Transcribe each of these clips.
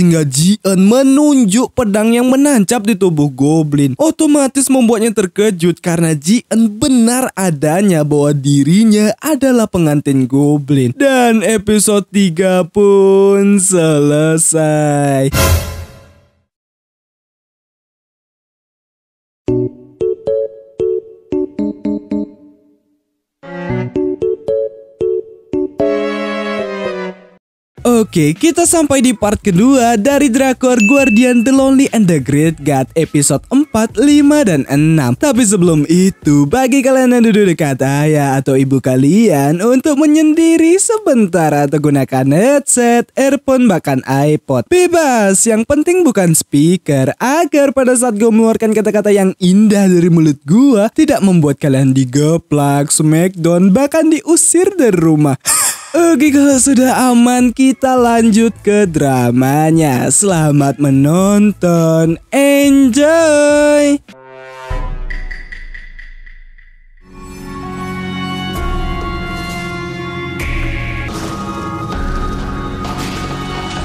sehingga Jian menunjuk pedang yang menancap di tubuh Goblin. Otomatis membuatnya terkejut karena Jian benar adanya bahwa dirinya adalah pengantin Goblin. Dan episode 3 pun selesai. Oke, kita sampai di part kedua dari Drakor Guardian The Lonely and the Great God episode 4, 5, dan 6. Tapi sebelum itu, bagi kalian yang duduk dekat ayah atau ibu kalian untuk menyendiri sebentar atau gunakan headset, earphone, bahkan iPod. Bebas, yang penting bukan speaker agar pada saat gue mengeluarkan kata-kata yang indah dari mulut gua tidak membuat kalian digeplak, smackdown, bahkan diusir dari rumah. Oke kalau sudah aman kita lanjut ke dramanya Selamat menonton Enjoy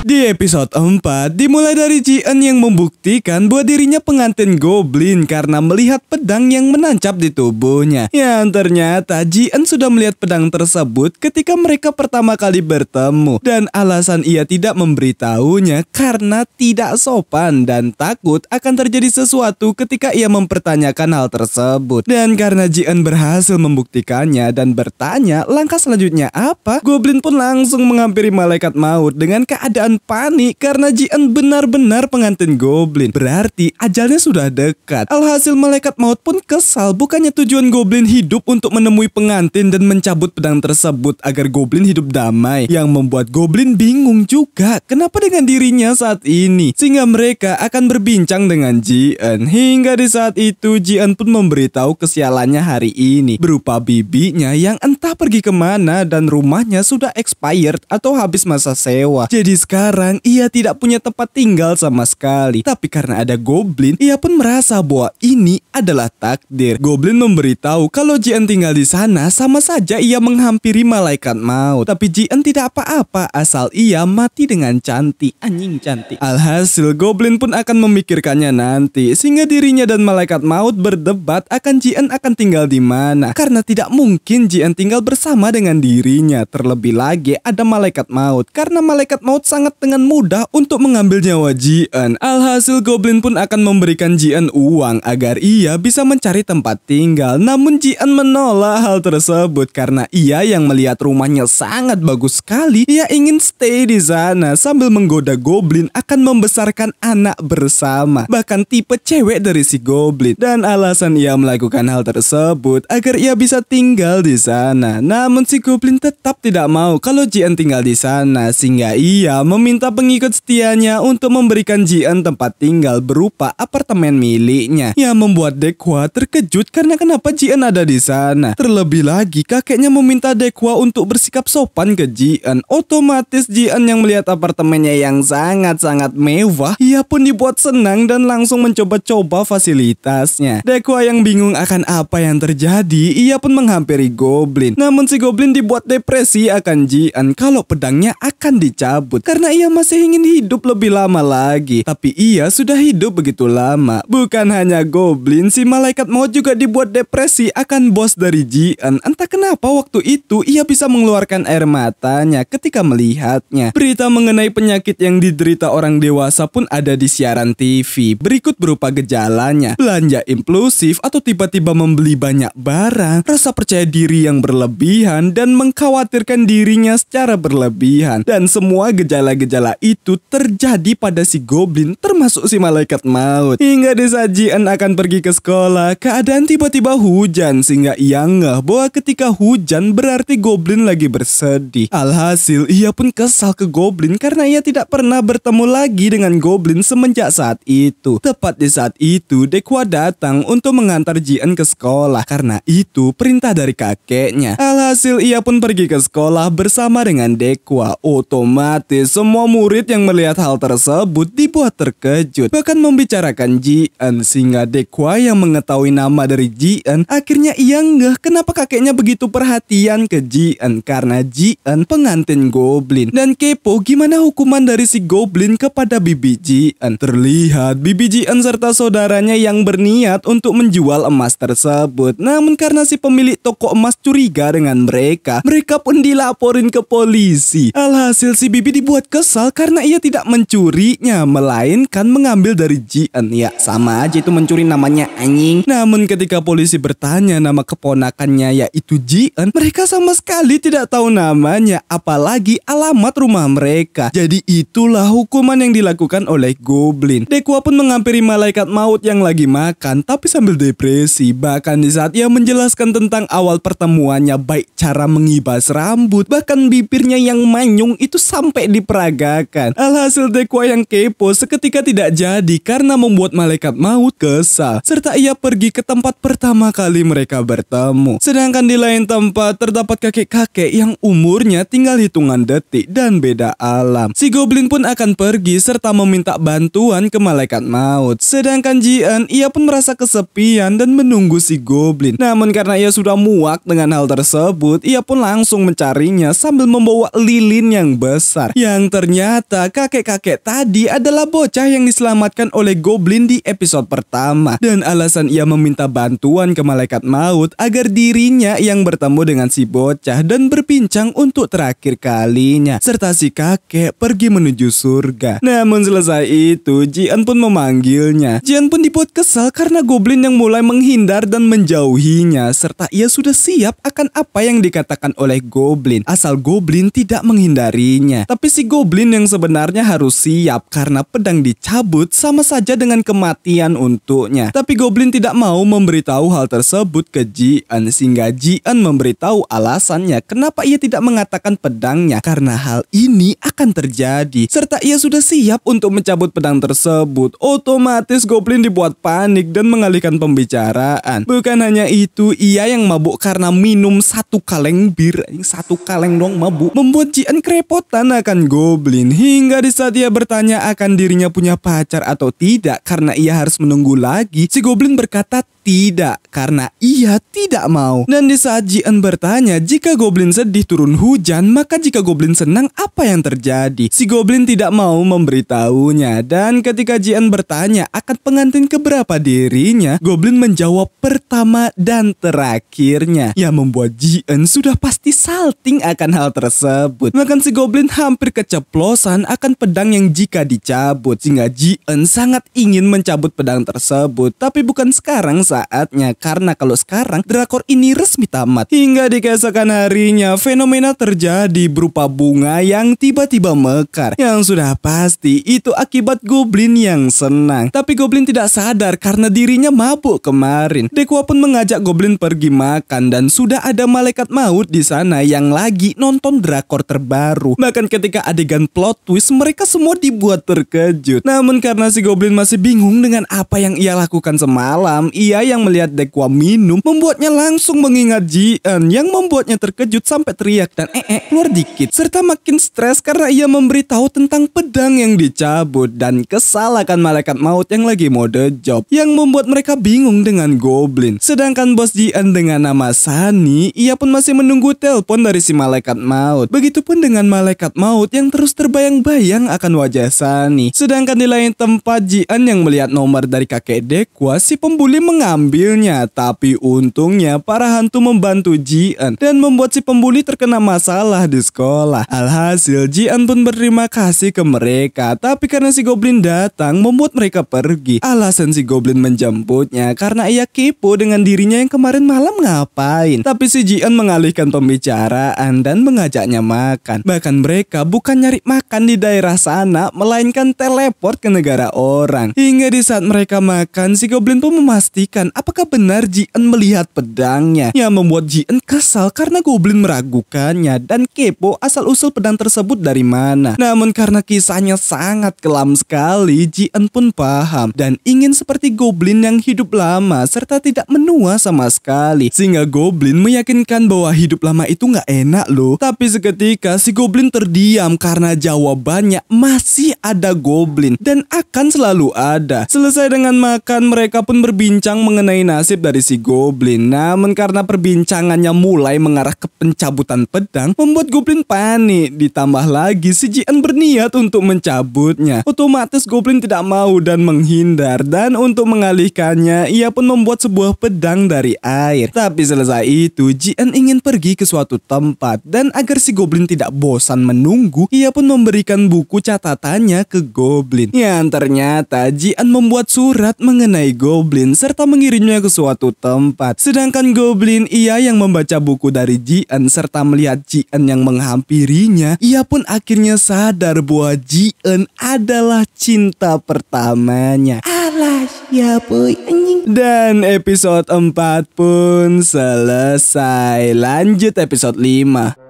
Di episode 4, dimulai dari Jien yang membuktikan buat dirinya pengantin goblin karena melihat pedang yang menancap di tubuhnya. Yang ternyata Jien sudah melihat pedang tersebut ketika mereka pertama kali bertemu dan alasan ia tidak memberitahunya karena tidak sopan dan takut akan terjadi sesuatu ketika ia mempertanyakan hal tersebut. Dan karena Jien berhasil membuktikannya dan bertanya langkah selanjutnya apa, Goblin pun langsung menghampiri malaikat maut dengan keadaan panik karena Jian benar-benar pengantin goblin. Berarti ajalnya sudah dekat. Alhasil malaikat maut pun kesal. Bukannya tujuan goblin hidup untuk menemui pengantin dan mencabut pedang tersebut agar goblin hidup damai. Yang membuat goblin bingung juga kenapa dengan dirinya saat ini. Sehingga mereka akan berbincang dengan Jian. Hingga di saat itu Jian pun memberitahu kesialannya hari ini. Berupa bibinya yang entah pergi kemana dan rumahnya sudah expired atau habis masa sewa. Jadi sekarang sekarang ia tidak punya tempat tinggal sama sekali. Tapi karena ada Goblin, ia pun merasa bahwa ini adalah takdir. Goblin memberitahu kalau Jian tinggal di sana sama saja ia menghampiri malaikat maut. Tapi Jian tidak apa-apa asal ia mati dengan cantik. Anjing cantik. Alhasil Goblin pun akan memikirkannya nanti. Sehingga dirinya dan malaikat maut berdebat akan Jian akan tinggal di mana. Karena tidak mungkin Jian tinggal bersama dengan dirinya. Terlebih lagi ada malaikat maut. Karena malaikat maut sangat dengan mudah untuk mengambil nyawa Jian. Alhasil Goblin pun akan memberikan Jian uang agar ia bisa mencari tempat tinggal. Namun Jian menolak hal tersebut karena ia yang melihat rumahnya sangat bagus sekali. Ia ingin stay di sana sambil menggoda Goblin akan membesarkan anak bersama. Bahkan tipe cewek dari si Goblin. Dan alasan ia melakukan hal tersebut agar ia bisa tinggal di sana. Namun si Goblin tetap tidak mau kalau Jian tinggal di sana sehingga ia mem meminta pengikut setianya untuk memberikan Jian tempat tinggal berupa apartemen miliknya yang membuat Dekwa terkejut karena kenapa Jian ada di sana. Terlebih lagi kakeknya meminta Dekwa untuk bersikap sopan ke Jian. Otomatis Jian yang melihat apartemennya yang sangat-sangat mewah, ia pun dibuat senang dan langsung mencoba-coba fasilitasnya. Dekwa yang bingung akan apa yang terjadi, ia pun menghampiri Goblin. Namun si Goblin dibuat depresi akan Jian kalau pedangnya akan dicabut karena ia masih ingin hidup lebih lama lagi, tapi ia sudah hidup begitu lama. Bukan hanya Goblin, si malaikat maut juga dibuat depresi akan bos dari Jian. Entah kenapa waktu itu ia bisa mengeluarkan air matanya ketika melihatnya. Berita mengenai penyakit yang diderita orang dewasa pun ada di siaran TV. Berikut berupa gejalanya, belanja impulsif atau tiba-tiba membeli banyak barang, rasa percaya diri yang berlebihan dan mengkhawatirkan dirinya secara berlebihan dan semua gejala-gejala gejala itu terjadi pada si goblin termasuk si malaikat maut. Hingga desa Jian akan pergi ke sekolah, keadaan tiba-tiba hujan sehingga ia ngeh bahwa ketika hujan berarti goblin lagi bersedih. Alhasil ia pun kesal ke goblin karena ia tidak pernah bertemu lagi dengan goblin semenjak saat itu. Tepat di saat itu, Dekwa datang untuk mengantar Jian ke sekolah karena itu perintah dari kakeknya. Alhasil ia pun pergi ke sekolah bersama dengan Dekwa. Otomatis semua murid yang melihat hal tersebut dibuat terkejut. Bahkan membicarakan Jian, sehingga Dekwa yang mengetahui nama dari Jian, akhirnya ia ngeh kenapa kakeknya begitu perhatian ke Jian. Karena Jian pengantin Goblin. Dan kepo gimana hukuman dari si Goblin kepada Bibi Jian. Terlihat Bibi Jian serta saudaranya yang berniat untuk menjual emas tersebut. Namun karena si pemilik toko emas curiga dengan mereka, mereka pun dilaporin ke polisi. Alhasil si Bibi dibuat kesal karena ia tidak mencurinya, melainkan mengambil dari Jian. Ya, sama aja itu mencuri namanya anjing. Namun ketika polisi bertanya nama keponakannya yaitu Jian, mereka sama sekali tidak tahu namanya, apalagi alamat rumah mereka. Jadi itulah hukuman yang dilakukan oleh Goblin. Dekua pun menghampiri malaikat maut yang lagi makan, tapi sambil depresi. Bahkan di saat ia menjelaskan tentang awal pertemuannya, baik cara mengibas rambut, bahkan bibirnya yang manyung itu sampai diperhatikan diperagakan. Alhasil Dekwa yang kepo seketika tidak jadi karena membuat malaikat maut kesal, serta ia pergi ke tempat pertama kali mereka bertemu. Sedangkan di lain tempat terdapat kakek-kakek yang umurnya tinggal hitungan detik dan beda alam. Si Goblin pun akan pergi serta meminta bantuan ke malaikat maut. Sedangkan Jian, ia pun merasa kesepian dan menunggu si Goblin. Namun karena ia sudah muak dengan hal tersebut, ia pun langsung mencarinya sambil membawa lilin yang besar yang ternyata kakek-kakek tadi adalah bocah yang diselamatkan oleh Goblin di episode pertama. Dan alasan ia meminta bantuan ke malaikat maut agar dirinya yang bertemu dengan si bocah dan berbincang untuk terakhir kalinya. Serta si kakek pergi menuju surga. Namun selesai itu, Jian pun memanggilnya. Jian pun dibuat kesal karena Goblin yang mulai menghindar dan menjauhinya. Serta ia sudah siap akan apa yang dikatakan oleh Goblin. Asal Goblin tidak menghindarinya. Tapi si Goblin Goblin yang sebenarnya harus siap karena pedang dicabut sama saja dengan kematian untuknya. Tapi Goblin tidak mau memberitahu hal tersebut ke Jian sehingga Jian memberitahu alasannya kenapa ia tidak mengatakan pedangnya karena hal ini akan terjadi. Serta ia sudah siap untuk mencabut pedang tersebut. Otomatis Goblin dibuat panik dan mengalihkan pembicaraan. Bukan hanya itu, ia yang mabuk karena minum satu kaleng bir, satu kaleng dong mabuk, membuat Jian kerepotan akan Goblin Goblin hingga di saat ia bertanya akan dirinya punya pacar atau tidak karena ia harus menunggu lagi, si Goblin berkata tidak, karena ia tidak mau. Dan di saat Jian bertanya jika Goblin sedih turun hujan, maka jika Goblin senang apa yang terjadi? Si Goblin tidak mau memberitahunya. Dan ketika Jian bertanya akan pengantin keberapa dirinya, Goblin menjawab pertama dan terakhirnya. Yang membuat Jian sudah pasti salting akan hal tersebut. Bahkan si Goblin hampir keceplosan akan pedang yang jika dicabut. Sehingga Jian sangat ingin mencabut pedang tersebut. Tapi bukan sekarang saatnya karena kalau sekarang drakor ini resmi tamat. Hingga di keesokan harinya fenomena terjadi berupa bunga yang tiba-tiba mekar yang sudah pasti itu akibat goblin yang senang. Tapi goblin tidak sadar karena dirinya mabuk kemarin. Dekwa pun mengajak goblin pergi makan dan sudah ada malaikat maut di sana yang lagi nonton drakor terbaru. Bahkan ketika adegan plot twist mereka semua dibuat terkejut. Namun karena si goblin masih bingung dengan apa yang ia lakukan semalam, ia yang melihat Dekwa minum membuatnya langsung mengingat Jian yang membuatnya terkejut sampai teriak dan ee eh, -e eh, keluar dikit serta makin stres karena ia memberitahu tentang pedang yang dicabut dan kesalahan malaikat maut yang lagi mode job yang membuat mereka bingung dengan Goblin. Sedangkan bos Jian dengan nama Sani, ia pun masih menunggu telepon dari si malaikat maut. Begitupun dengan malaikat maut yang terus terbayang-bayang akan wajah Sani. Sedangkan di lain tempat Jian yang melihat nomor dari kakek Dekwa, si pembuli mengaku mengambilnya. Tapi untungnya para hantu membantu Jian dan membuat si pembuli terkena masalah di sekolah. Alhasil Jian pun berterima kasih ke mereka. Tapi karena si Goblin datang membuat mereka pergi. Alasan si Goblin menjemputnya karena ia kipu dengan dirinya yang kemarin malam ngapain. Tapi si Jian mengalihkan pembicaraan dan mengajaknya makan. Bahkan mereka bukan nyari makan di daerah sana melainkan teleport ke negara orang. Hingga di saat mereka makan si Goblin pun memastikan Jien, apakah benar Ji'en melihat pedangnya yang membuat Ji'en kesal karena Goblin meragukannya dan kepo asal-usul pedang tersebut dari mana. Namun karena kisahnya sangat kelam sekali, Ji'en pun paham dan ingin seperti Goblin yang hidup lama serta tidak menua sama sekali. Sehingga Goblin meyakinkan bahwa hidup lama itu nggak enak loh. Tapi seketika si Goblin terdiam karena jawabannya masih ada Goblin dan akan selalu ada. Selesai dengan makan mereka pun berbincang mengenai nasib dari si Goblin. Namun karena perbincangannya mulai mengarah ke pencabutan pedang, membuat Goblin panik. Ditambah lagi si Jian berniat untuk mencabutnya. Otomatis Goblin tidak mau dan menghindar. Dan untuk mengalihkannya, ia pun membuat sebuah pedang dari air. Tapi selesai itu, Jian ingin pergi ke suatu tempat. Dan agar si Goblin tidak bosan menunggu, ia pun memberikan buku catatannya ke Goblin. Yang ternyata Jian membuat surat mengenai Goblin serta mengirimnya ke suatu tempat. Sedangkan Goblin ia yang membaca buku dari Jian serta melihat Jian yang menghampirinya, ia pun akhirnya sadar bahwa Jian adalah cinta pertamanya. Alas ya boy anjing. Dan episode 4 pun selesai. Lanjut episode 5.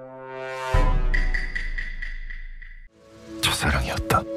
사랑이었다.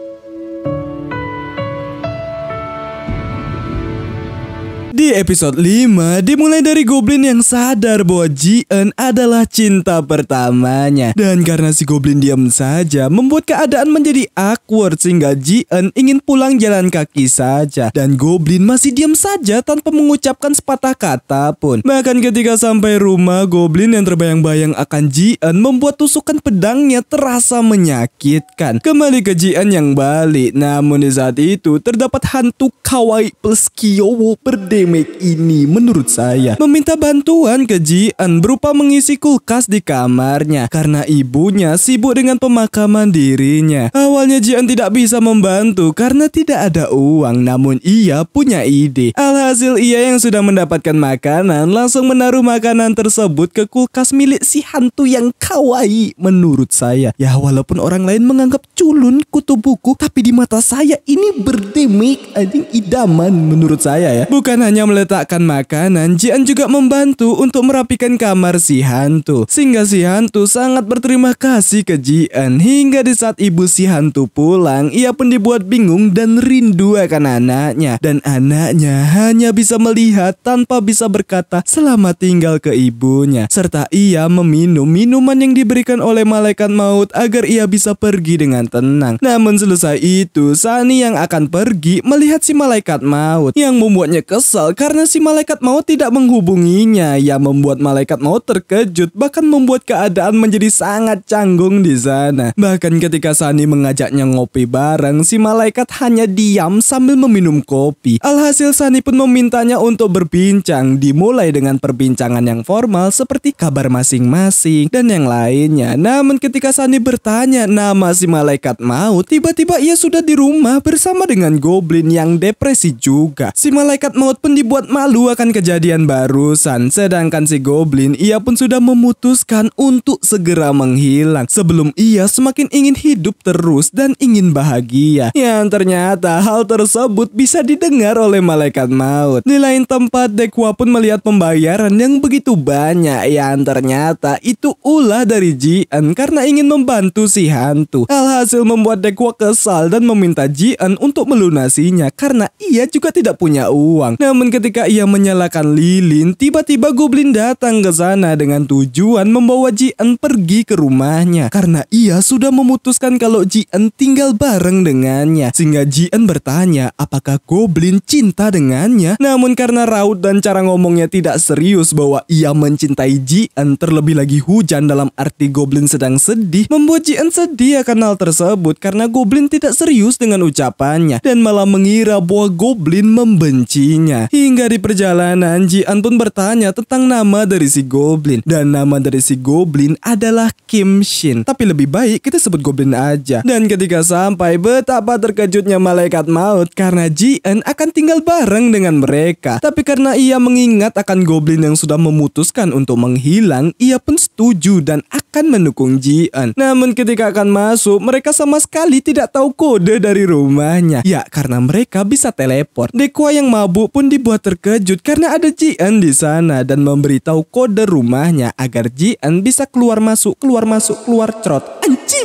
Di episode 5, dimulai dari Goblin yang sadar bahwa Jien adalah cinta pertamanya. Dan karena si Goblin diam saja, membuat keadaan menjadi awkward sehingga Jien ingin pulang jalan kaki saja. Dan Goblin masih diam saja tanpa mengucapkan sepatah kata pun. Bahkan ketika sampai rumah, Goblin yang terbayang-bayang akan Jien membuat tusukan pedangnya terasa menyakitkan. Kembali ke Jien yang balik, namun di saat itu terdapat hantu kawaii plus kiyowo berdemo remake ini menurut saya. Meminta bantuan ke Jian berupa mengisi kulkas di kamarnya karena ibunya sibuk dengan pemakaman dirinya. Awalnya Jian tidak bisa membantu karena tidak ada uang namun ia punya ide. Alhasil ia yang sudah mendapatkan makanan langsung menaruh makanan tersebut ke kulkas milik si hantu yang kawaii menurut saya. Ya walaupun orang lain menganggap culun kutu buku tapi di mata saya ini berdemik anjing idaman menurut saya ya. Bukan hanya hanya meletakkan makanan, Jian juga membantu untuk merapikan kamar si hantu. Sehingga si hantu sangat berterima kasih ke Jian. Hingga di saat ibu si hantu pulang, ia pun dibuat bingung dan rindu akan anaknya. Dan anaknya hanya bisa melihat tanpa bisa berkata selama tinggal ke ibunya. Serta ia meminum minuman yang diberikan oleh malaikat maut agar ia bisa pergi dengan tenang. Namun selesai itu, Sani yang akan pergi melihat si malaikat maut yang membuatnya kesal menyesal karena si malaikat maut tidak menghubunginya yang membuat malaikat maut terkejut bahkan membuat keadaan menjadi sangat canggung di sana. Bahkan ketika Sani mengajaknya ngopi bareng, si malaikat hanya diam sambil meminum kopi. Alhasil Sani pun memintanya untuk berbincang, dimulai dengan perbincangan yang formal seperti kabar masing-masing dan yang lainnya. Namun ketika Sani bertanya nama si malaikat maut, tiba-tiba ia sudah di rumah bersama dengan goblin yang depresi juga. Si malaikat maut pun pun dibuat malu akan kejadian barusan. Sedangkan si Goblin, ia pun sudah memutuskan untuk segera menghilang sebelum ia semakin ingin hidup terus dan ingin bahagia. Yang ternyata hal tersebut bisa didengar oleh malaikat maut. Di lain tempat, Dekwa pun melihat pembayaran yang begitu banyak yang ternyata itu ulah dari Jian karena ingin membantu si hantu. Alhasil membuat Dekwa kesal dan meminta Jian untuk melunasinya karena ia juga tidak punya uang. Namun namun ketika ia menyalakan lilin, tiba-tiba Goblin datang ke sana dengan tujuan membawa Jian pergi ke rumahnya. Karena ia sudah memutuskan kalau Jian tinggal bareng dengannya. Sehingga Jian bertanya apakah Goblin cinta dengannya. Namun karena raut dan cara ngomongnya tidak serius bahwa ia mencintai Jian terlebih lagi hujan dalam arti Goblin sedang sedih. Membuat Jian sedih akan hal tersebut karena Goblin tidak serius dengan ucapannya. Dan malah mengira bahwa Goblin membencinya. Hingga di perjalanan, Jian pun bertanya tentang nama dari si Goblin. Dan nama dari si Goblin adalah Kim Shin. Tapi lebih baik kita sebut Goblin aja. Dan ketika sampai, betapa terkejutnya malaikat maut karena Jian akan tinggal bareng dengan mereka. Tapi karena ia mengingat akan Goblin yang sudah memutuskan untuk menghilang, ia pun setuju dan akan mendukung Jian. Namun ketika akan masuk, mereka sama sekali tidak tahu kode dari rumahnya. Ya, karena mereka bisa teleport. Dekwa yang mabuk pun di dibuat terkejut karena ada Jian di sana dan memberitahu kode rumahnya agar Jian bisa keluar masuk, keluar masuk, keluar cerot. Anjir!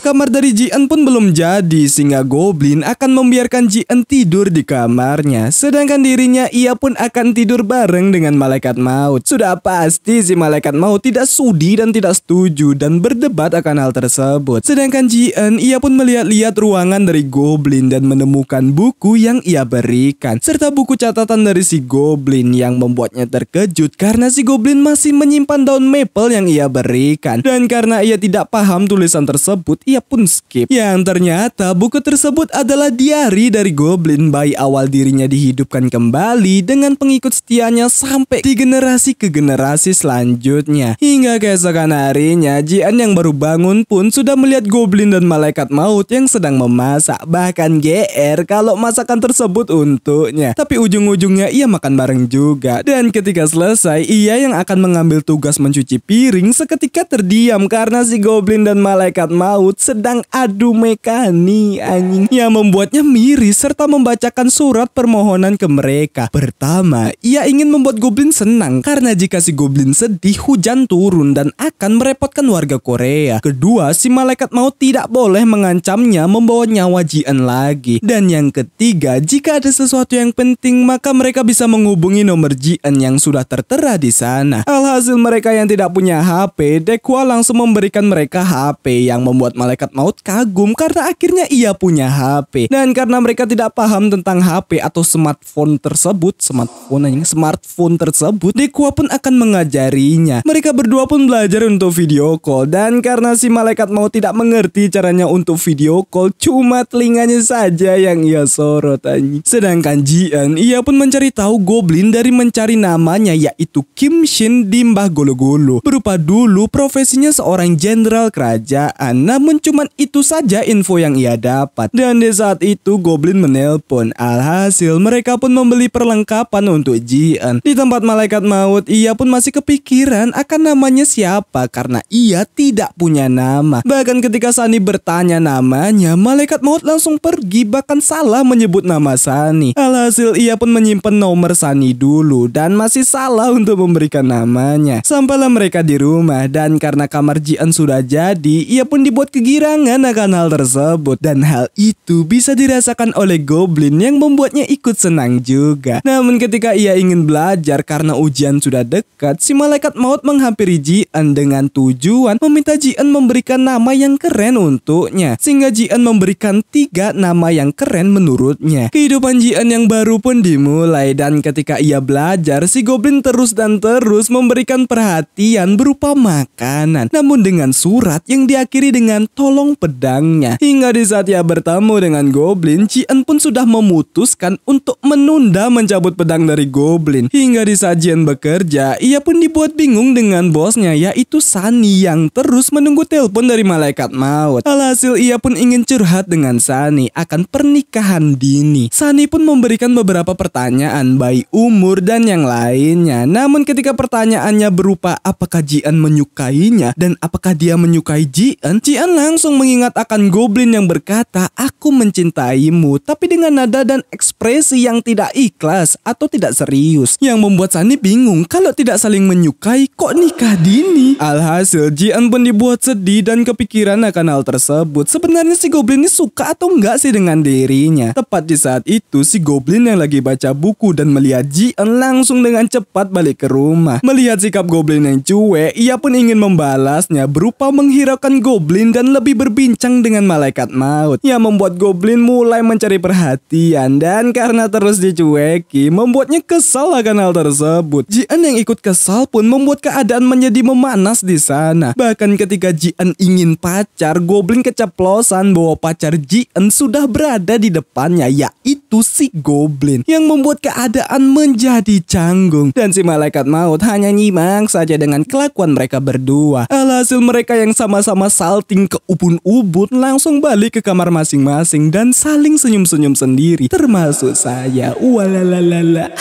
Kamar dari Jien pun belum jadi sehingga Goblin akan membiarkan Jien tidur di kamarnya. Sedangkan dirinya ia pun akan tidur bareng dengan malaikat maut. Sudah pasti si malaikat maut tidak sudi dan tidak setuju dan berdebat akan hal tersebut. Sedangkan Jien ia pun melihat-lihat ruangan dari Goblin dan menemukan buku yang ia berikan. Serta buku catatan dari si Goblin yang membuatnya terkejut karena si Goblin masih menyimpan daun maple yang ia berikan. Dan karena ia tidak paham tulisan tersebut ia pun skip. Yang ternyata buku tersebut adalah diary dari Goblin Bayi awal dirinya dihidupkan kembali dengan pengikut setianya sampai di generasi ke generasi selanjutnya. Hingga keesokan harinya, Jian yang baru bangun pun sudah melihat Goblin dan Malaikat Maut yang sedang memasak. Bahkan GR kalau masakan tersebut untuknya. Tapi ujung-ujungnya ia makan bareng juga. Dan ketika selesai, ia yang akan mengambil tugas mencuci piring seketika terdiam karena si Goblin dan Malaikat Maut tersebut sedang adu mekani anjing yang membuatnya miris serta membacakan surat permohonan ke mereka. Pertama, ia ingin membuat Goblin senang karena jika si Goblin sedih hujan turun dan akan merepotkan warga Korea. Kedua, si malaikat mau tidak boleh mengancamnya membawa nyawa Jian lagi. Dan yang ketiga, jika ada sesuatu yang penting maka mereka bisa menghubungi nomor Jian yang sudah tertera di sana. Alhasil mereka yang tidak punya HP, Dekwa langsung memberikan mereka HP yang membuat membuat malaikat maut kagum karena akhirnya ia punya HP. Dan karena mereka tidak paham tentang HP atau smartphone tersebut, smartphone yang smartphone tersebut, Dekua pun akan mengajarinya. Mereka berdua pun belajar untuk video call dan karena si malaikat maut tidak mengerti caranya untuk video call, cuma telinganya saja yang ia sorot anjing. Sedangkan Jian, ia pun mencari tahu goblin dari mencari namanya yaitu Kim Shin di Mbah Golo-Golo. Berupa dulu profesinya seorang jenderal kerajaan, namun namun cuman itu saja info yang ia dapat. Dan di saat itu Goblin menelpon. Alhasil mereka pun membeli perlengkapan untuk Jian. Di tempat malaikat maut ia pun masih kepikiran akan namanya siapa karena ia tidak punya nama. Bahkan ketika Sani bertanya namanya, malaikat maut langsung pergi bahkan salah menyebut nama Sani. Alhasil ia pun menyimpan nomor Sani dulu dan masih salah untuk memberikan namanya. Sampailah mereka di rumah dan karena kamar Jian sudah jadi, ia pun dibuat kegirangan akan hal tersebut dan hal itu bisa dirasakan oleh Goblin yang membuatnya ikut senang juga. Namun ketika ia ingin belajar karena ujian sudah dekat, si malaikat maut menghampiri Jian dengan tujuan meminta Jian memberikan nama yang keren untuknya. Sehingga Jian memberikan tiga nama yang keren menurutnya. Kehidupan Jian yang baru pun dimulai dan ketika ia belajar, si Goblin terus dan terus memberikan perhatian berupa makanan. Namun dengan surat yang diakhiri dengan tolong pedangnya. Hingga di saat ia bertemu dengan Goblin, Jian pun sudah memutuskan untuk menunda mencabut pedang dari Goblin. Hingga di saat Jian bekerja, ia pun dibuat bingung dengan bosnya yaitu Sunny yang terus menunggu telepon dari malaikat maut. Alhasil ia pun ingin curhat dengan Sunny akan pernikahan dini. Sunny pun memberikan beberapa pertanyaan baik umur dan yang lainnya. Namun ketika pertanyaannya berupa apakah Jian menyukainya dan apakah dia menyukai Jian, Jian langsung mengingat akan Goblin yang berkata, aku mencintaimu, tapi dengan nada dan ekspresi yang tidak ikhlas atau tidak serius. Yang membuat Sunny bingung kalau tidak saling menyukai, kok nikah dini? Alhasil, Jian pun dibuat sedih dan kepikiran akan hal tersebut. Sebenarnya si Goblin ini suka atau enggak sih dengan dirinya? Tepat di saat itu, si Goblin yang lagi baca buku dan melihat Jian langsung dengan cepat balik ke rumah. Melihat sikap Goblin yang cuek, ia pun ingin membalasnya berupa menghiraukan Goblin dan dan lebih berbincang dengan malaikat maut yang membuat Goblin mulai mencari perhatian dan karena terus dicueki membuatnya kesal akan hal tersebut. Jian yang ikut kesal pun membuat keadaan menjadi memanas di sana. Bahkan ketika Jian ingin pacar, Goblin keceplosan bahwa pacar Jian sudah berada di depannya yaitu si Goblin yang membuat keadaan menjadi canggung dan si malaikat maut hanya nyimang saja dengan kelakuan mereka berdua. Alhasil mereka yang sama-sama salting keupun ubun langsung balik ke kamar masing-masing dan saling senyum-senyum sendiri termasuk saya. walalalala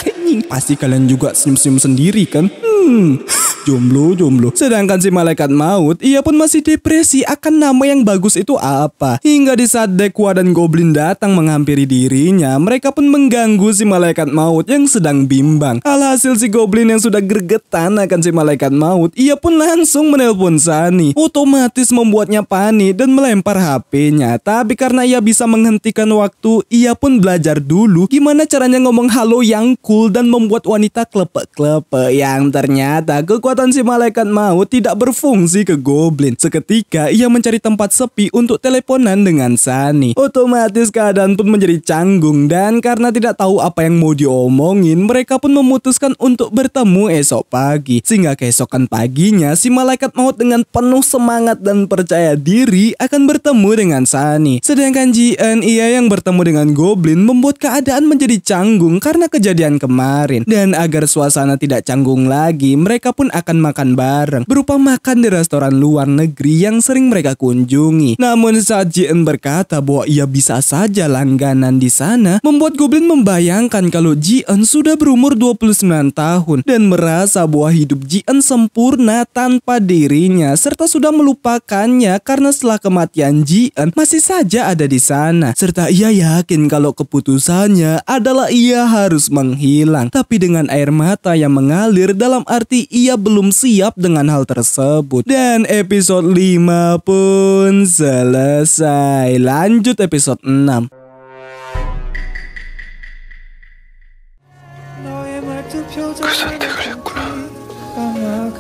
Pasti kalian juga senyum-senyum sendiri kan? Hmm. Jomblo, jomblo. Sedangkan si malaikat maut, ia pun masih depresi akan nama yang bagus itu apa. Hingga di saat Dekwa dan Goblin datang menghampiri dirinya, mereka pun mengganggu si malaikat maut yang sedang bimbang. Alhasil si Goblin yang sudah gergetan akan si malaikat maut, ia pun langsung menelpon Sani. Otomatis membuatnya panik panik dan melempar HP-nya. Tapi karena ia bisa menghentikan waktu, ia pun belajar dulu gimana caranya ngomong halo yang cool dan membuat wanita klepek-klepek yang ternyata kekuatan si malaikat maut tidak berfungsi ke Goblin. Seketika ia mencari tempat sepi untuk teleponan dengan Sunny. Otomatis keadaan pun menjadi canggung dan karena tidak tahu apa yang mau diomongin, mereka pun memutuskan untuk bertemu esok pagi. Sehingga keesokan paginya, si malaikat maut dengan penuh semangat dan percaya diri akan bertemu dengan Sunny. Sedangkan Jian ia yang bertemu dengan Goblin membuat keadaan menjadi canggung karena kejadian kemarin. Dan agar suasana tidak canggung lagi, mereka pun akan makan bareng. Berupa makan di restoran luar negeri yang sering mereka kunjungi. Namun saat Jian berkata bahwa ia bisa saja langganan di sana, membuat Goblin membayangkan kalau Jian sudah berumur 29 tahun dan merasa bahwa hidup Jian sempurna tanpa dirinya serta sudah melupakannya karena setelah kematian Jian masih saja ada di sana. Serta ia yakin kalau keputusannya adalah ia harus menghilang. Tapi dengan air mata yang mengalir dalam arti ia belum siap dengan hal tersebut. Dan episode 5 pun selesai. Lanjut episode 6.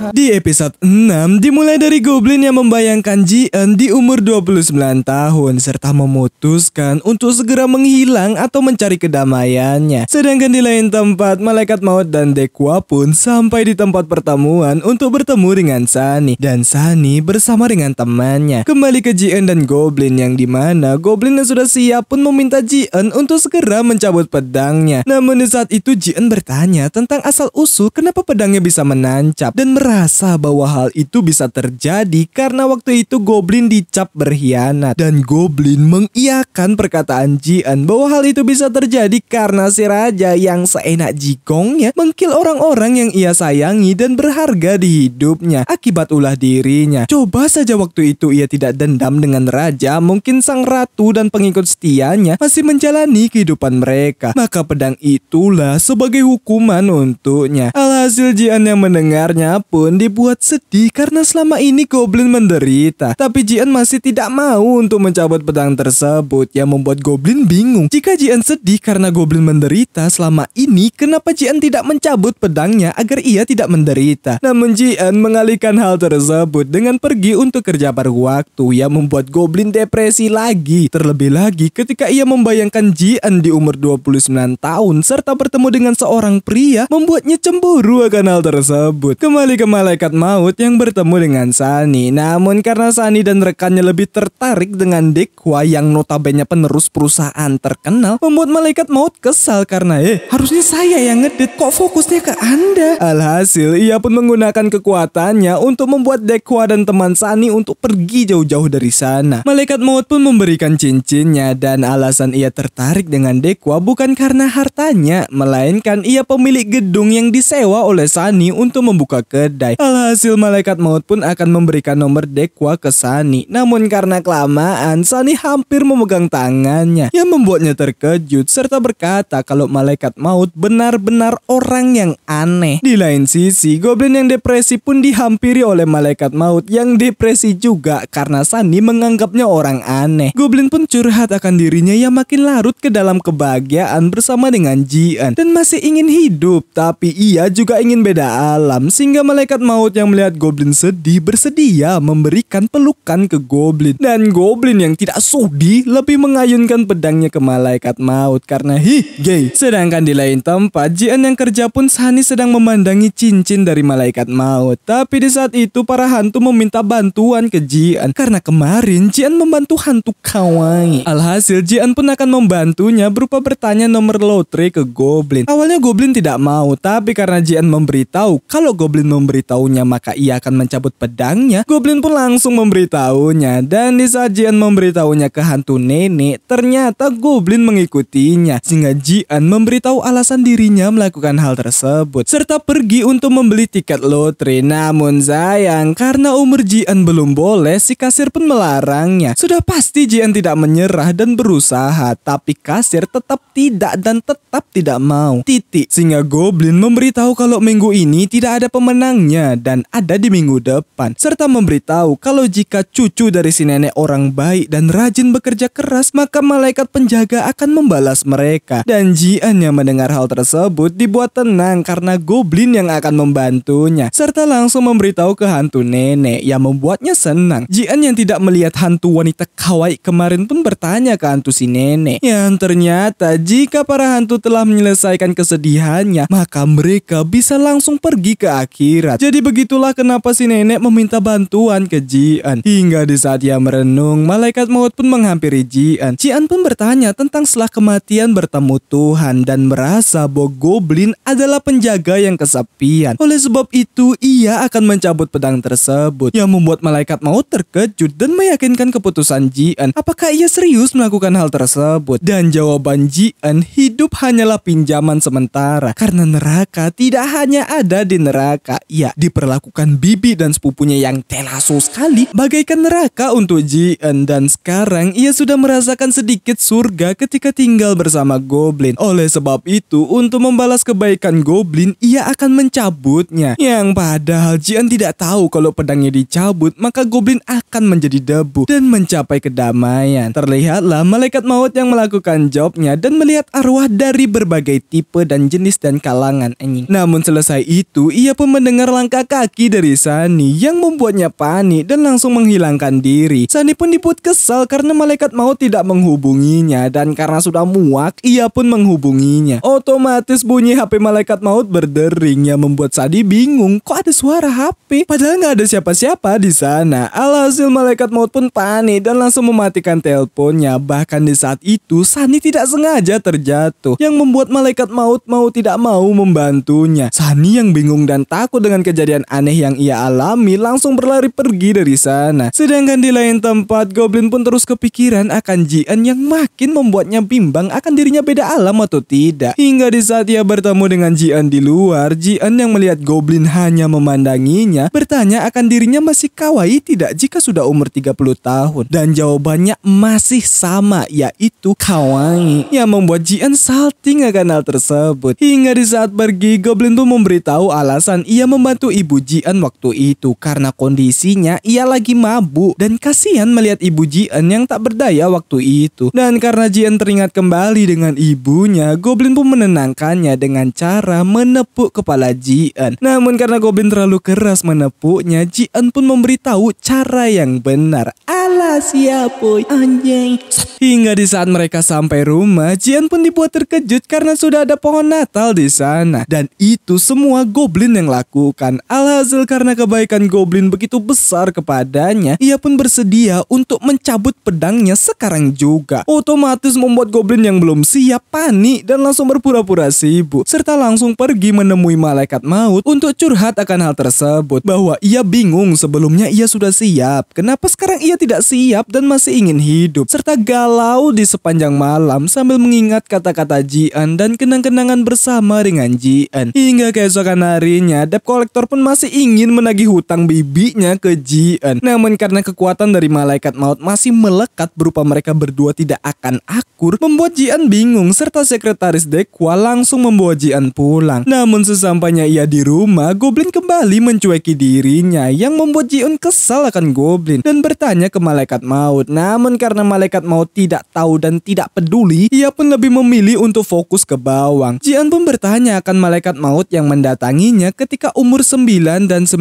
Di episode 6 dimulai dari Goblin yang membayangkan Jian di umur 29 tahun serta memutuskan untuk segera menghilang atau mencari kedamaiannya. Sedangkan di lain tempat, Malaikat Maut dan Dekwa pun sampai di tempat pertemuan untuk bertemu dengan Sani dan Sani bersama dengan temannya. Kembali ke Jian dan Goblin yang dimana Goblin yang sudah siap pun meminta Jian untuk segera mencabut pedangnya. Namun di saat itu Jian bertanya tentang asal-usul kenapa pedangnya bisa menancap dan merah merasa bahwa hal itu bisa terjadi karena waktu itu Goblin dicap berkhianat dan Goblin mengiakan perkataan Jian bahwa hal itu bisa terjadi karena si raja yang seenak jikongnya mengkil orang-orang yang ia sayangi dan berharga di hidupnya akibat ulah dirinya. Coba saja waktu itu ia tidak dendam dengan raja, mungkin sang ratu dan pengikut setianya masih menjalani kehidupan mereka. Maka pedang itulah sebagai hukuman untuknya. Alhasil Jian yang mendengarnya pun pun dibuat sedih karena selama ini Goblin menderita. Tapi Jian masih tidak mau untuk mencabut pedang tersebut yang membuat Goblin bingung. Jika Jian sedih karena Goblin menderita selama ini, kenapa Jian tidak mencabut pedangnya agar ia tidak menderita? Namun Jian mengalihkan hal tersebut dengan pergi untuk kerja paruh waktu yang membuat Goblin depresi lagi. Terlebih lagi ketika ia membayangkan Jian di umur 29 tahun serta bertemu dengan seorang pria membuatnya cemburu akan hal tersebut. Kembali ke malaikat maut yang bertemu dengan Sani. Namun karena Sani dan rekannya lebih tertarik dengan Dekwa yang notabene penerus perusahaan terkenal, membuat malaikat maut kesal karena eh harusnya saya yang ngedit kok fokusnya ke Anda. Alhasil ia pun menggunakan kekuatannya untuk membuat Dekwa dan teman Sani untuk pergi jauh-jauh dari sana. Malaikat maut pun memberikan cincinnya dan alasan ia tertarik dengan Dekwa bukan karena hartanya, melainkan ia pemilik gedung yang disewa oleh Sani untuk membuka kedai kedai. Alhasil malaikat maut pun akan memberikan nomor Dekwa ke Sani. Namun karena kelamaan, Sani hampir memegang tangannya yang membuatnya terkejut serta berkata kalau malaikat maut benar-benar orang yang aneh. Di lain sisi, Goblin yang depresi pun dihampiri oleh malaikat maut yang depresi juga karena Sani menganggapnya orang aneh. Goblin pun curhat akan dirinya yang makin larut ke dalam kebahagiaan bersama dengan Jian dan masih ingin hidup tapi ia juga ingin beda alam sehingga malaikat malaikat maut yang melihat Goblin sedih bersedia memberikan pelukan ke Goblin. Dan Goblin yang tidak sudi lebih mengayunkan pedangnya ke malaikat maut karena hi gay. Sedangkan di lain tempat, Jian yang kerja pun Sani sedang memandangi cincin dari malaikat maut. Tapi di saat itu para hantu meminta bantuan ke Jian karena kemarin Jian membantu hantu kawaii. Alhasil Jian pun akan membantunya berupa bertanya nomor lotre ke Goblin. Awalnya Goblin tidak mau, tapi karena Jian memberitahu kalau Goblin memberi memberitahunya maka ia akan mencabut pedangnya. Goblin pun langsung memberitahunya dan di saat Jian memberitahunya ke hantu nenek, ternyata Goblin mengikutinya sehingga Jian memberitahu alasan dirinya melakukan hal tersebut serta pergi untuk membeli tiket lotre. Namun sayang karena umur Jian belum boleh, si kasir pun melarangnya. Sudah pasti Jian tidak menyerah dan berusaha, tapi kasir tetap tidak dan tetap tidak mau. Titik sehingga Goblin memberitahu kalau minggu ini tidak ada pemenang uangnya dan ada di minggu depan. Serta memberitahu kalau jika cucu dari si nenek orang baik dan rajin bekerja keras, maka malaikat penjaga akan membalas mereka. Dan Jian yang mendengar hal tersebut dibuat tenang karena goblin yang akan membantunya. Serta langsung memberitahu ke hantu nenek yang membuatnya senang. Jian yang tidak melihat hantu wanita kawaii kemarin pun bertanya ke hantu si nenek. Yang ternyata jika para hantu telah menyelesaikan kesedihannya, maka mereka bisa langsung pergi ke akhirat berat. Jadi begitulah kenapa si nenek meminta bantuan ke Jian. Hingga di saat ia merenung, malaikat maut pun menghampiri Jian. Jian pun bertanya tentang setelah kematian bertemu Tuhan dan merasa bahwa Goblin adalah penjaga yang kesepian. Oleh sebab itu, ia akan mencabut pedang tersebut yang membuat malaikat maut terkejut dan meyakinkan keputusan Jian. Apakah ia serius melakukan hal tersebut? Dan jawaban Jian, hidup hanyalah pinjaman sementara karena neraka tidak hanya ada di neraka. Ia ia diperlakukan bibi dan sepupunya yang telaso sekali bagaikan neraka untuk Jien dan sekarang ia sudah merasakan sedikit surga ketika tinggal bersama Goblin. Oleh sebab itu, untuk membalas kebaikan Goblin, ia akan mencabutnya. Yang padahal Jian tidak tahu kalau pedangnya dicabut, maka Goblin akan akan menjadi debu dan mencapai kedamaian. Terlihatlah malaikat maut yang melakukan jobnya dan melihat arwah dari berbagai tipe dan jenis dan kalangan anjing. Namun selesai itu, ia pun mendengar langkah kaki dari Sani yang membuatnya panik dan langsung menghilangkan diri. Sani pun diput kesal karena malaikat maut tidak menghubunginya dan karena sudah muak, ia pun menghubunginya. Otomatis bunyi HP malaikat maut berdering yang membuat Sani bingung kok ada suara HP padahal nggak ada siapa-siapa di sana. Alas Hasil malaikat maut pun panik dan langsung mematikan teleponnya. Bahkan di saat itu, Sani tidak sengaja terjatuh. Yang membuat malaikat maut mau tidak mau membantunya. Sani yang bingung dan takut dengan kejadian aneh yang ia alami langsung berlari pergi dari sana. Sedangkan di lain tempat, Goblin pun terus kepikiran akan Jian yang makin membuatnya bimbang akan dirinya beda alam atau tidak. Hingga di saat ia bertemu dengan Jian di luar, Jian yang melihat Goblin hanya memandanginya bertanya akan dirinya masih kawaii tidak jika sudah sudah umur 30 tahun dan jawabannya masih sama yaitu kawaii yang membuat Jian salting akan hal tersebut. Hingga di saat pergi, Goblin pun memberitahu alasan ia membantu ibu Jian waktu itu karena kondisinya ia lagi mabuk dan kasihan melihat ibu Jian yang tak berdaya waktu itu. Dan karena Jian teringat kembali dengan ibunya, Goblin pun menenangkannya dengan cara menepuk kepala Jian. Namun karena Goblin terlalu keras menepuknya, Jian pun memberitahu cara yang yang benar. ala siapa anjing. Hingga di saat mereka sampai rumah, Jian pun dibuat terkejut karena sudah ada pohon Natal di sana. Dan itu semua Goblin yang lakukan. Alhasil karena kebaikan Goblin begitu besar kepadanya, ia pun bersedia untuk mencabut pedangnya sekarang juga. Otomatis membuat Goblin yang belum siap panik dan langsung berpura-pura sibuk. Serta langsung pergi menemui malaikat maut untuk curhat akan hal tersebut. Bahwa ia bingung sebelumnya ia sudah siap. Kenapa sekarang ia tidak siap dan masih ingin hidup? Serta galau di sepanjang malam sambil mengingat kata-kata Jian dan kenang-kenangan bersama dengan Jian. Hingga keesokan harinya, debt kolektor pun masih ingin menagih hutang bibinya ke Jian. Namun karena kekuatan dari malaikat maut masih melekat berupa mereka berdua tidak akan akur, membuat Jian bingung serta sekretaris Dekwa langsung membawa Jian pulang. Namun sesampainya ia di rumah, Goblin kembali mencueki dirinya yang membuat Jian kesal akan Goblin Goblin dan bertanya ke malaikat maut. Namun karena malaikat maut tidak tahu dan tidak peduli, ia pun lebih memilih untuk fokus ke bawang. Jian pun bertanya akan malaikat maut yang mendatanginya ketika umur 9 dan 19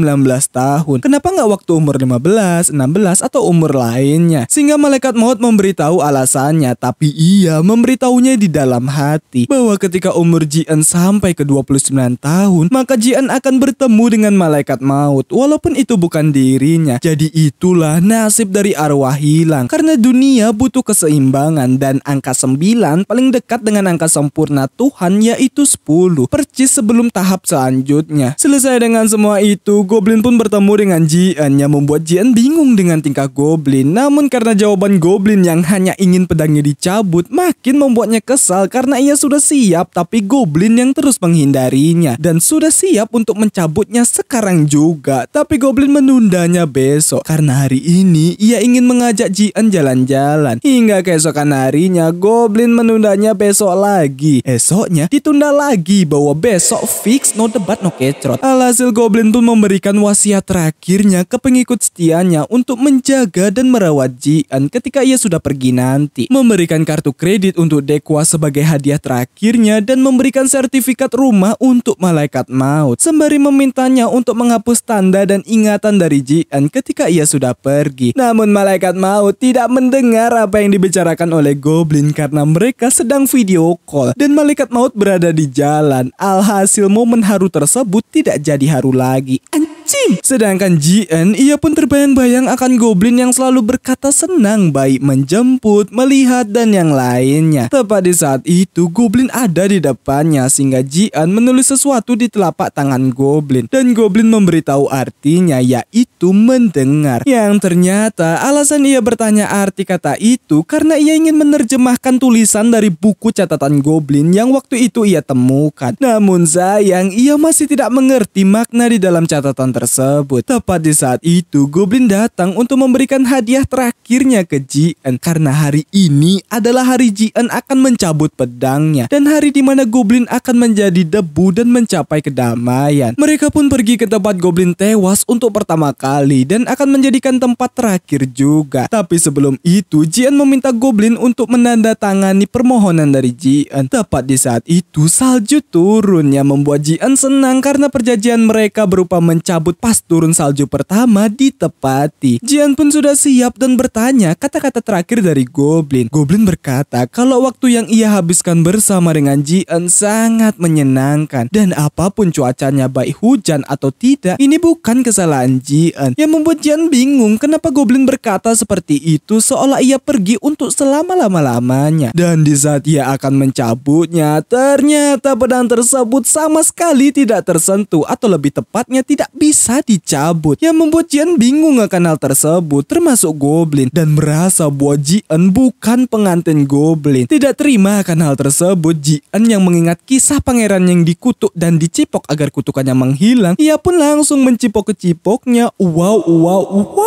tahun. Kenapa nggak waktu umur 15, 16, atau umur lainnya? Sehingga malaikat maut memberitahu alasannya, tapi ia memberitahunya di dalam hati bahwa ketika umur Jian sampai ke 29 tahun, maka Jian akan bertemu dengan malaikat maut walaupun itu bukan dirinya. Jadi itu Itulah nasib dari arwah hilang karena dunia butuh keseimbangan dan angka 9 paling dekat dengan angka sempurna Tuhan yaitu 10 percis sebelum tahap selanjutnya. Selesai dengan semua itu, Goblin pun bertemu dengan Jian yang membuat Jian bingung dengan tingkah Goblin. Namun karena jawaban Goblin yang hanya ingin pedangnya dicabut makin membuatnya kesal karena ia sudah siap tapi Goblin yang terus menghindarinya dan sudah siap untuk mencabutnya sekarang juga. Tapi Goblin menundanya besok karena hari ini ia ingin mengajak Jian jalan-jalan. Hingga keesokan harinya Goblin menundanya besok lagi. Esoknya ditunda lagi bahwa besok fix no debat no kecrot. Alhasil Goblin pun memberikan wasiat terakhirnya ke pengikut setianya untuk menjaga dan merawat Jian ketika ia sudah pergi nanti. Memberikan kartu kredit untuk Dekwa sebagai hadiah terakhirnya dan memberikan sertifikat rumah untuk malaikat maut. Sembari memintanya untuk menghapus tanda dan ingatan dari Jian ketika ia sudah sudah pergi. Namun malaikat maut tidak mendengar apa yang dibicarakan oleh Goblin karena mereka sedang video call dan malaikat maut berada di jalan. Alhasil momen haru tersebut tidak jadi haru lagi. Anci anjing. Sedangkan GN, ia pun terbayang-bayang akan Goblin yang selalu berkata senang baik menjemput, melihat, dan yang lainnya. Tepat di saat itu, Goblin ada di depannya sehingga Jian menulis sesuatu di telapak tangan Goblin. Dan Goblin memberitahu artinya yaitu mendengar. Yang ternyata alasan ia bertanya arti kata itu karena ia ingin menerjemahkan tulisan dari buku catatan Goblin yang waktu itu ia temukan. Namun sayang, ia masih tidak mengerti makna di dalam catatan tersebut tersebut. Tepat di saat itu, Goblin datang untuk memberikan hadiah terakhirnya ke Jien karena hari ini adalah hari Jien akan mencabut pedangnya dan hari di mana Goblin akan menjadi debu dan mencapai kedamaian. Mereka pun pergi ke tempat Goblin tewas untuk pertama kali dan akan menjadikan tempat terakhir juga. Tapi sebelum itu, Jien meminta Goblin untuk menandatangani permohonan dari Jien. Tepat di saat itu, salju turun yang membuat Jian senang karena perjanjian mereka berupa mencabut pas turun salju pertama ditepati. Jian pun sudah siap dan bertanya kata-kata terakhir dari Goblin. Goblin berkata kalau waktu yang ia habiskan bersama dengan Jian sangat menyenangkan. Dan apapun cuacanya baik hujan atau tidak, ini bukan kesalahan Jian. Yang membuat Jian bingung kenapa Goblin berkata seperti itu seolah ia pergi untuk selama-lama-lamanya. Dan di saat ia akan mencabutnya, ternyata pedang tersebut sama sekali tidak tersentuh atau lebih tepatnya tidak bisa paksa dicabut yang membuat Jian bingung akan hal tersebut termasuk Goblin dan merasa bahwa Jian bukan pengantin Goblin. Tidak terima akan hal tersebut Jian yang mengingat kisah pangeran yang dikutuk dan dicipok agar kutukannya menghilang ia pun langsung mencipok kecipoknya. cipoknya wow wow wow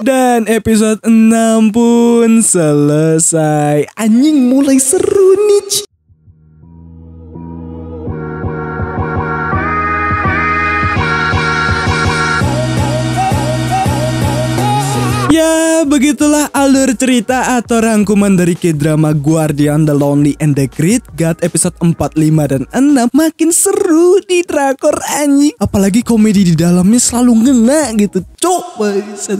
dan episode 6 pun selesai. Anjing mulai seru nih. Begitulah alur cerita atau rangkuman dari K-drama Guardian The Lonely and the Great God episode 4, 5, dan 6 makin seru di drakor anjing. Apalagi komedi di dalamnya selalu ngena gitu coba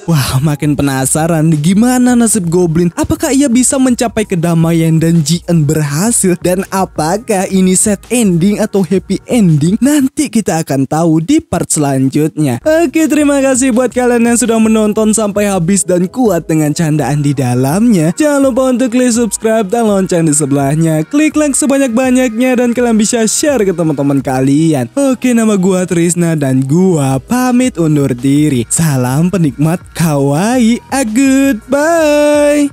Wah makin penasaran gimana nasib Goblin Apakah ia bisa mencapai kedamaian dan jin berhasil Dan apakah ini set ending atau happy ending Nanti kita akan tahu di part selanjutnya Oke terima kasih buat kalian yang sudah menonton sampai habis Dan kuat dengan candaan di dalamnya Jangan lupa untuk klik subscribe dan lonceng di sebelahnya Klik like sebanyak-banyaknya dan kalian bisa share ke teman-teman kalian Oke nama gua Trisna dan gua pamit undur diri Salam penikmat kawaii, a goodbye.